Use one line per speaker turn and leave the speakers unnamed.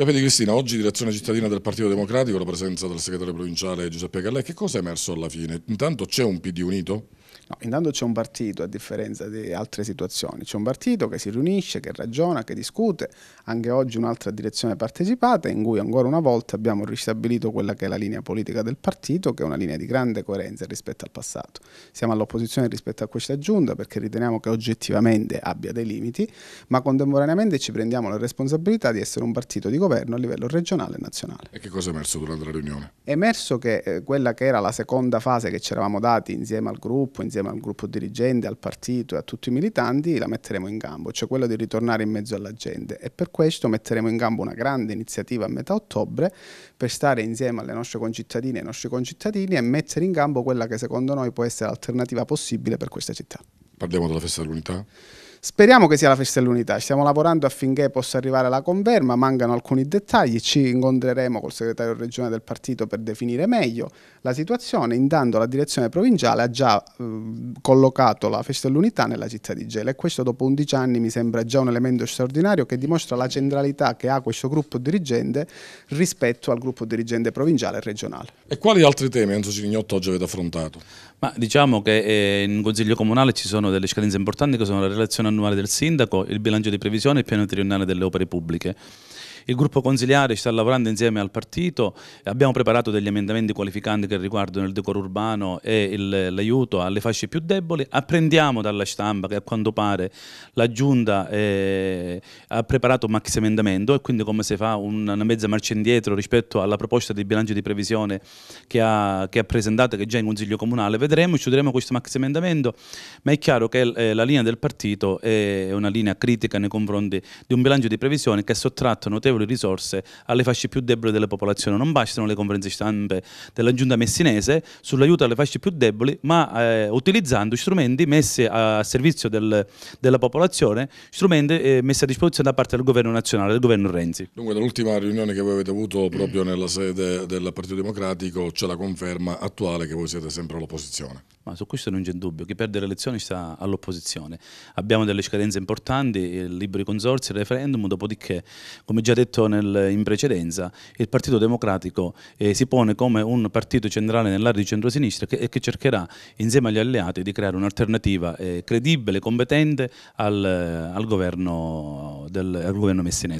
Pepe Di Cristina, oggi direzione cittadina del Partito Democratico, la presenza del segretario provinciale Giuseppe Gallè, che cosa è emerso alla fine? Intanto c'è un PD unito? No, intanto c'è un partito, a differenza di altre
situazioni, c'è un partito che si riunisce, che ragiona, che discute, anche oggi un'altra direzione partecipata in cui ancora una volta abbiamo ristabilito quella che è la linea politica del partito, che è una linea di grande coerenza rispetto al passato. Siamo all'opposizione rispetto a questa giunta perché riteniamo che oggettivamente abbia dei limiti, ma contemporaneamente ci prendiamo la responsabilità di essere un partito di governo a livello regionale e nazionale.
E che cosa è emerso durante la riunione?
È emerso che eh, quella che era la seconda fase che ci eravamo dati insieme al gruppo, insieme insieme al gruppo dirigente, al partito e a tutti i militanti, la metteremo in gambo, cioè quella di ritornare in mezzo alla gente e per questo metteremo in gambo una grande iniziativa a metà ottobre per stare insieme alle nostre concittadine e ai nostri concittadini e mettere in gambo quella che secondo noi può essere l'alternativa possibile per questa città.
Parliamo della festa dell'unità?
Speriamo che sia la festa dell'unità, stiamo lavorando affinché possa arrivare la conferma, mancano alcuni dettagli, ci incontreremo col segretario regionale del partito per definire meglio la situazione, intanto la direzione provinciale ha già eh, collocato la festa dell'unità nella città di Gela e questo dopo 11 anni mi sembra già un elemento straordinario che dimostra la centralità che ha questo gruppo dirigente rispetto al gruppo dirigente provinciale e regionale.
E quali altri temi Enzo Cirignotto
oggi avete affrontato? Ma diciamo che eh, in Consiglio Comunale ci sono delle scadenze importanti che sono la relazione annuale del sindaco, il bilancio di previsione e il piano triennale delle opere pubbliche. Il gruppo consigliare sta lavorando insieme al partito, abbiamo preparato degli emendamenti qualificanti che riguardano il decoro urbano e l'aiuto alle fasce più deboli, apprendiamo dalla stampa che a quanto pare la Giunta eh, ha preparato un max emendamento e quindi come si fa una, mezza marcia indietro rispetto alla proposta di bilancio di previsione che ha, che ha presentato, che è già in Consiglio Comunale, vedremo, chiuderemo questo max emendamento, ma è chiaro che eh, la linea del partito è una linea critica nei confronti di un bilancio di previsione che sottratta notevolmente notevoli risorse alle fasce più deboli della popolazione. Non bastano le conferenze stampe della giunta messinese sull'aiuto alle fasce più deboli, ma eh, utilizzando strumenti messi a servizio del, della popolazione, strumenti eh, messi a disposizione da parte del governo nazionale, del governo Renzi. Dunque,
dall'ultima riunione che voi avete avuto proprio nella sede del Partito Democratico c'è la conferma attuale
che voi siete sempre all'opposizione. Ma su questo non c'è dubbio, chi perde le elezioni sta all'opposizione. Abbiamo delle scadenze importanti, il libero consorzio, il referendum, dopodiché, come già detto, detto nel, in precedenza, il Partito Democratico eh, si pone come un partito centrale nell'area di centrosinistra che, che cercherà insieme agli alleati di creare un'alternativa eh, credibile, competente al, al, governo del, al governo messinese.